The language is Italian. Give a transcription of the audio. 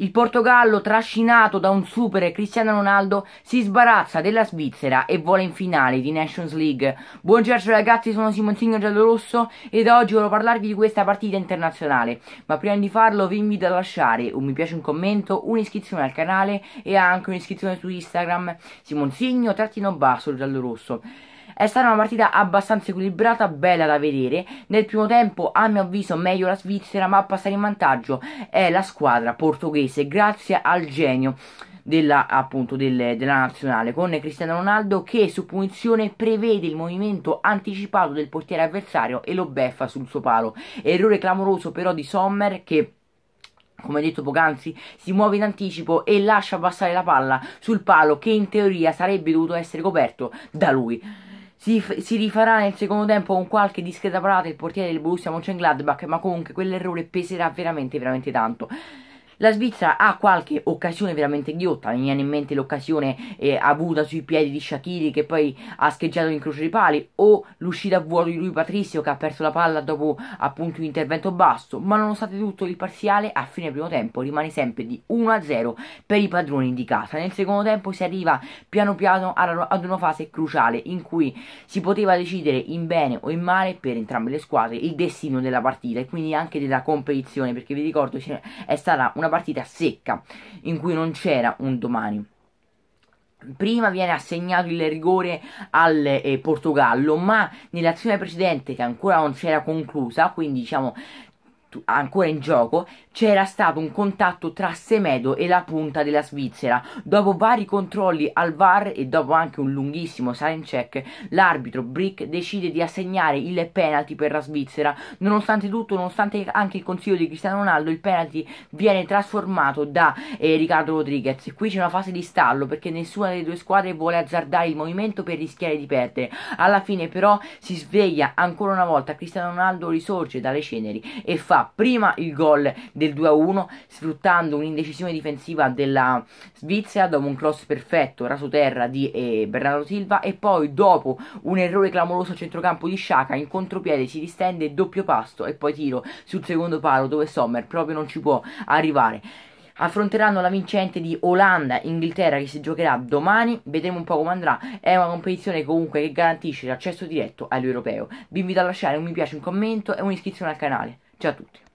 Il Portogallo, trascinato da un super Cristiano Ronaldo, si sbarazza della Svizzera e vola in finale di Nations League. Buongiorno ragazzi, sono Simoncino Giallorosso ed oggi voglio parlarvi di questa partita internazionale. Ma prima di farlo vi invito a lasciare un mi piace, un commento, un'iscrizione al canale e anche un'iscrizione su Instagram. Simoncino, trattino basso, giallorosso. È stata una partita abbastanza equilibrata, bella da vedere. Nel primo tempo, a mio avviso, meglio la Svizzera, ma a passare in vantaggio è la squadra portoghese, grazie al genio della, appunto, del, della nazionale con Cristiano Ronaldo che su punizione prevede il movimento anticipato del portiere avversario e lo beffa sul suo palo. Errore clamoroso però di Sommer che come detto poc'anzi, si muove in anticipo e lascia passare la palla sul palo che in teoria sarebbe dovuto essere coperto da lui. Si, si, rifarà nel secondo tempo con qualche discreta parata il portiere del Borussia Mönchengladbach ma comunque quell'errore peserà veramente veramente tanto la Svizzera ha qualche occasione veramente ghiotta, mi viene in mente l'occasione eh, avuta sui piedi di Shakiri che poi ha scheggiato in croce di pali o l'uscita a vuoto di lui Patrizio che ha perso la palla dopo appunto un intervento basso, ma nonostante tutto il parziale a fine primo tempo rimane sempre di 1-0 per i padroni di casa. Nel secondo tempo si arriva piano piano ad una fase cruciale in cui si poteva decidere in bene o in male per entrambe le squadre il destino della partita e quindi anche della competizione perché vi ricordo è stata una una partita secca in cui non c'era un domani. Prima viene assegnato il rigore al eh, Portogallo, ma nell'azione precedente che ancora non c'era conclusa, quindi diciamo ancora in gioco, c'era stato un contatto tra Semedo e la punta della Svizzera. Dopo vari controlli al VAR e dopo anche un lunghissimo sign check, l'arbitro Brick decide di assegnare il penalty per la Svizzera. Nonostante tutto, nonostante anche il consiglio di Cristiano Ronaldo, il penalty viene trasformato da eh, Riccardo Rodriguez. Qui c'è una fase di stallo perché nessuna delle due squadre vuole azzardare il movimento per rischiare di perdere. Alla fine però si sveglia ancora una volta, Cristiano Ronaldo risorge dalle ceneri e fa prima il gol del 2-1 sfruttando un'indecisione difensiva della Svizzera dopo un cross perfetto raso terra di eh, Bernardo Silva e poi dopo un errore clamoroso a centrocampo di Sciaca in contropiede si distende doppio pasto e poi tiro sul secondo palo dove Sommer proprio non ci può arrivare affronteranno la vincente di Olanda Inghilterra che si giocherà domani vedremo un po' come andrà è una competizione comunque che garantisce l'accesso diretto all'europeo vi invito a lasciare un mi piace un commento e un'iscrizione al canale Ciao a tutti.